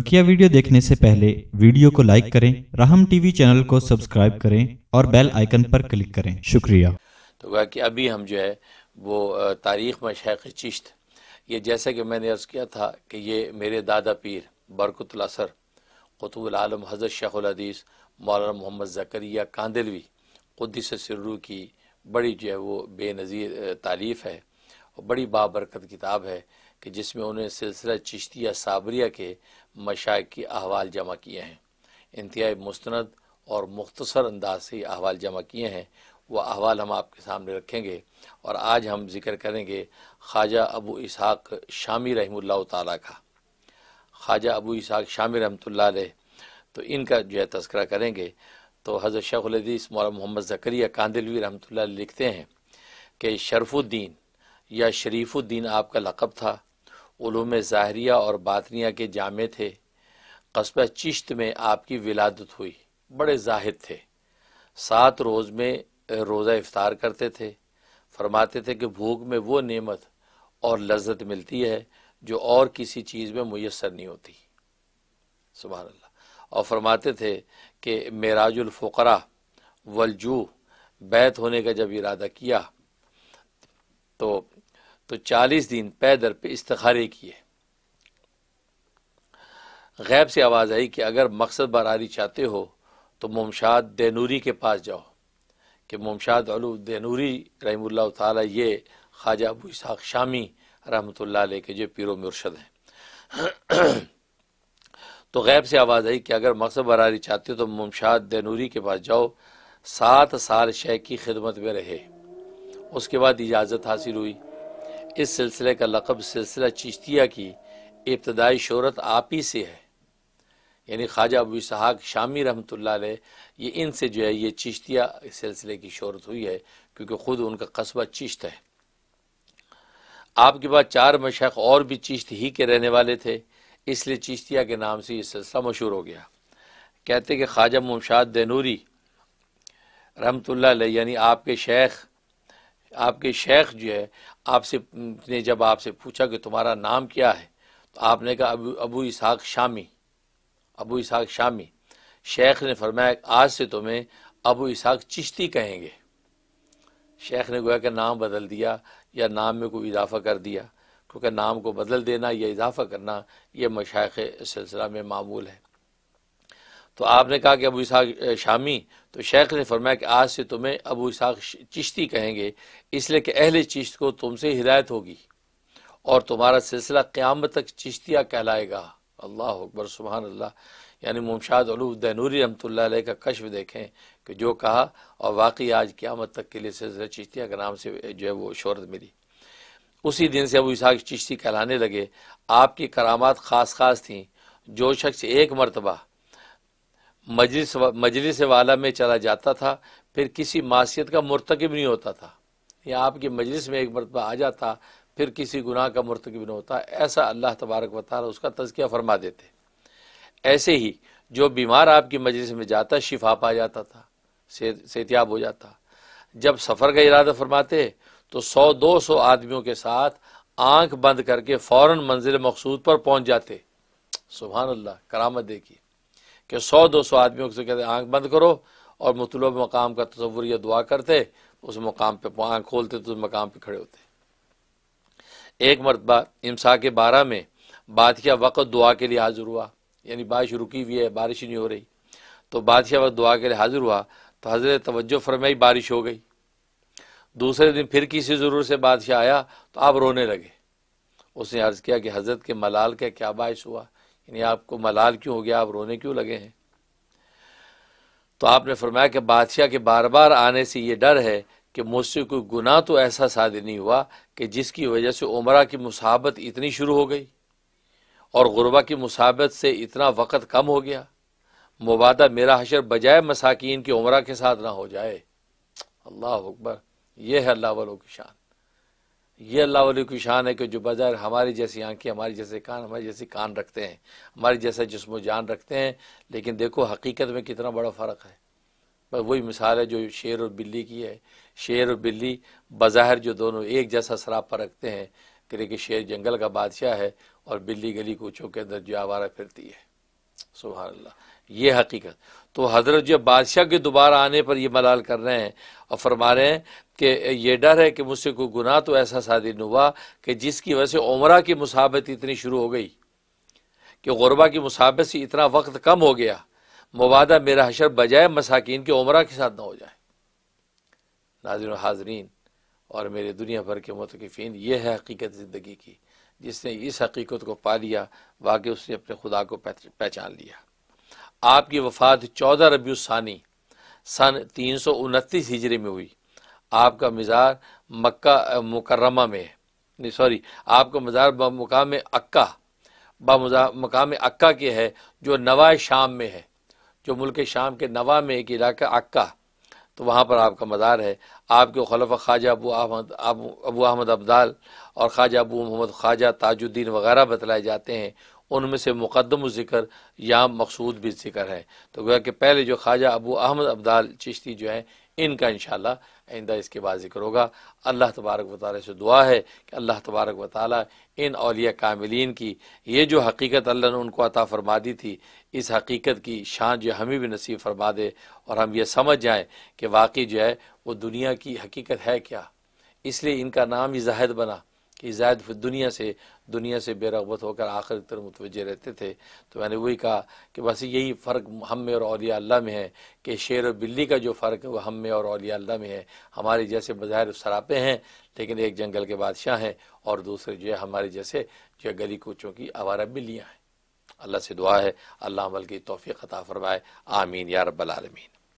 बकिया वीडियो देखने से पहले वीडियो को लाइक करें राहम टीवी चैनल को सब्सक्राइब करें और बेल आइकन पर क्लिक करें शुक्रिया तो वह कि अभी हम जो है वो तारीख में शेख चिश्त ये जैसा कि मैंने अर्ज़ किया था कि ये मेरे दादा पीर बरकतलसर आलम हज़रत शेखुलदीस मौलाना मोहम्मद जकरिया कांदिलवी से सिरू की बड़ी जो है वो बेनज़ीर तारीफ़ है और बड़ी बाबरकत किताब है कि जिसमें उन्हें सिलसिला चिश्तिया साबरिया के मशाइ के अहवाल जमा किए हैं इंतहाई मुस्ंद और मुख्तसर अंदाज से अहवाल जमा किए हैं वह अहवाल हम आपके सामने रखेंगे और आज हम जिक्र करेंगे ख्वाजा अबू इसहाक शामी रही ताला का ख्वाजा अबू इसहाक शामी रहमतुल्ला तो इनका जो है तस्करा करेंगे तो हज़रत उदीस मौलाना मोहम्मद ज़करिया कांदिलवी रहमत लिखते हैं कि शरफुद्दीन या शरीफुद्दीन आपका लकब था उलूम ज़ाहरिया और बातनिया के जामे थे कस्बा चिश्त में आपकी विलादत हुई बड़े जाहिद थे सात रोज़ में रोज़ा इफ्तार करते थे फरमाते थे कि भूख में वो नेमत और लज्जत मिलती है जो और किसी चीज़ में मैसर नहीं होती सुबह अल्लाह और फरमाते थे कि मेराजुलफ़रा वलजू बैत होने का जब इरादा किया तो तो चालीस दिन पैदर पे इस्तारे किए गैब से आवाज़ आई कि अगर मकसद बरारी चाहते हो तो मुमशाद देनूरी के पास जाओ कि मुमशाद अलू देनूरी रही ते ये ख्वाजा अबू इसहाक शामी रहमतुल्लाह ले के जो पीरो मुर्शद हैं तो गैब से आवाज़ आई कि अगर मकसद बरारी चाहते हो तो मुमशाद देनूरी के पास जाओ सात साल शेख की खिदमत में रहे उसके बाद इजाज़त हासिल हुई इस सिलसिले का लकब सिलसिला चिश्तिया की इब्तदाई शहरत आप ही से है यानी ख्वाजा अबू इसहाक शामी रहमत ये इनसे जो है ये चिश्तिया सिलसिले की शहरत हुई है क्योंकि ख़ुद उनका कस्बा चिश्त है आपके पास चार मशक और भी चिश्त ही के रहने वाले थे इसलिए चिश्तिया के नाम से ये सिलसिला मशहूर हो गया कहते कि ख्वाजा मुमशाद दनूरी रहमत यानी आपके शेख आपके शेख जो है आपसे ने जब आपसे पूछा कि तुम्हारा नाम क्या है तो आपने कहा अबू अबू इसहाक शामी अबू इसहाक शामी शेख ने फरमाया आज से तुम्हें अबू इसहाक चिश्ती कहेंगे शेख ने गोया कि नाम बदल दिया या नाम में कोई इजाफा कर दिया क्योंकि नाम को बदल देना या इजाफा करना यह मशाख सिलसिला में मामूल है तो आपने कहा कि अबू इसहाक शामी तो शेख ने फरमाया कि आज से तुम्हें अबू इसहाक चिश्ती कहेंगे इसलिए कि अहले चिश्त को तुमसे हिदायत होगी और तुम्हारा सिलसिला क़्यामत तक चिश्तिया कहलाएगा अल्लाह अकबर सुबहान अल्लाह यानी मुमशाद अलूदैनूरी रमत का कश्व देखें कि जो कहा और वाकई आज क़्यामत तक के लिए सिलसिला चिश्तिया के नाम से जो है वो शहरत मिली उसी दिन से अबू इसहाक चिश्ती कहलाने लगे आपकी करामात ख़ास ख़ास थीं जो शख्स एक मरतबा मजलिस मजलिस वाला में चला जाता था फिर किसी मासीत का मरतकब नहीं होता था या आपकी मजलिस में एक मरतबा आ जाता फिर किसी गुनाह का मरतकब नहीं होता ऐसा अल्लाह तबारक वाल उसका तजकिया फरमा देते ऐसे ही जो बीमार आपकी मजलिस में जाता शिफा पा जाता था सेहतियाब हो जाता जब सफ़र का इरादा फरमाते तो सौ दो सौ आदमियों के साथ आंख बंद करके फ़ौर मंजिल मकसूद पर पहुँच जाते सुबहानल्ला करामत देखिए कि सौ दो सौ आदमियों से कहते आँख बंद करो और मतलब मकाम का तस्वुर या दुआ करते उस मकाम पर आँख खोलते तो उस मकाम पर खड़े होते एक मरतबा इमसा के बारह में बादशाह वक़्त दुआ के लिए हाजिर हुआ यानी बारिश रुकी हुई है बारिश ही नहीं हो रही तो बादशाह वक्त दुआ के लिए हाजिर हुआ तो हजरत तवज्जो फरमाई बारिश हो गई दूसरे दिन फिर किसी ज़रूर से बादशाह आया तो आप रोने लगे उसने अर्ज़ किया कि हज़रत के मलाल का क्या बायस हुआ यानी आपको मलाल क्यों हो गया आप रोने क्यों लगे हैं तो आपने फरमाया कि बादशाह के बार बार आने से ये डर है कि मुझसे कोई गुनाह तो ऐसा साद नहीं हुआ कि जिसकी वजह से उम्र की मुसाबत इतनी शुरू हो गई और गुरबा की मुसाबत से इतना वक़्त कम हो गया मुबादा मेरा हशर बजाय मसाकिन की उम्र के साथ ना हो जाए अल्लाह अकबर यह है अल्लाह वालों की शान ये अल्लाह वाली की शान है कि जो बाजार हमारी जैसी आंखें हमारी जैसे कान हमारी जैसी कान रखते हैं हमारी जैसा जिसम जान रखते हैं लेकिन देखो हकीकत में कितना बड़ा फ़र्क है बस वही मिसाल है जो शेर और बिल्ली की है शेर और बिल्ली बज़ाहिर जो दोनों एक जैसा शराब पर रखते हैं कि शेर जंगल का बादशाह है और बिल्ली गली कोचों के अंदर जो आवारा फिरती है सुबह ये हकीकत तो हज़रत जो बादशाह के दोबारा आने पर ये मलाल कर रहे हैं और फरमा रहे हैं कि ये डर है कि मुझसे कोई गुनाह तो ऐसा सादिन हुआ कि जिसकी वजह से उम्र की मुसाबत इतनी शुरू हो गई कि गुरबा की मुसाबत से इतना वक्त कम हो गया मुबादा मेरा हशर बजाय मसाकिन के उमरा के साथ ना हो जाए नाजिन हाजरीन और मेरे दुनिया भर के मतकफ़ीन ये है हकीकत ज़िंदगी की जिसने इस हकीकत को पा लिया वाकई उसने अपने खुदा को पहचान लिया आपकी वफात चौदह रबी सानी सन तीन सौ उनतीस हिजरे में हुई आपका मज़ार मक्का मुकरमा में है नहीं सॉरी आपका मज़ार बमकाम अक्का बमकाम अक्का के है जो नवा शाम में है जो मुल्क शाम के नवा में एक इलाका अक्का तो वहाँ पर आपका मदार है आपके खलफ ख्वाजा अबू अहमद अबू अबू अहमद अब्दाल और ख्वाजा अबू मोहम्मद ख्वाजा ताजुद्दीन वगैरह बतलाए जाते हैं उनमें से मुकदम ज़िक्र या मकसूद भी ज़िक्र है तो गोया कि पहले जो ख्वाजा अबू अहमद अब्दाल चिश्ती जो है इनका इन आइंदा इसके बाद जिक्र होगा अल्लाह तबारक व ताली से दुआ है कि अल्लाह तबारक व इन अलिया कामिलीन की ये जो हकीकत अल्लाह ने उनको अता फरमा दी थी इस हकीकत की शान जो हमें भी नसीब फरमा दे और हम ये समझ जाएँ कि वाकई जो है वो दुनिया की हकीकत है क्या इसलिए इनका नाम ही ज़ाहद बना कि जायद फिर दुनिया से दुनिया से बेरगबत होकर आखिर तर मुतवजे रहते थे तो मैंने वही कहा कि बस यही फ़र्क हम में और अलिया अल्लाह में है कि शेर और बिल्ली का जो फ़र्क है वह हम में और अलिया अल्लाह में है हमारे जैसे बाहर सरापे हैं लेकिन एक जंगल के बादशाह हैं और दूसरे जो है हमारे जैसे जो है गली कूचों की आवारा बिल्लियाँ हैं अल्लाह से दुआ है अल्लाह अमल की तोफ़ी ख़ता फ़रमाए आमीन या रब्बालमीन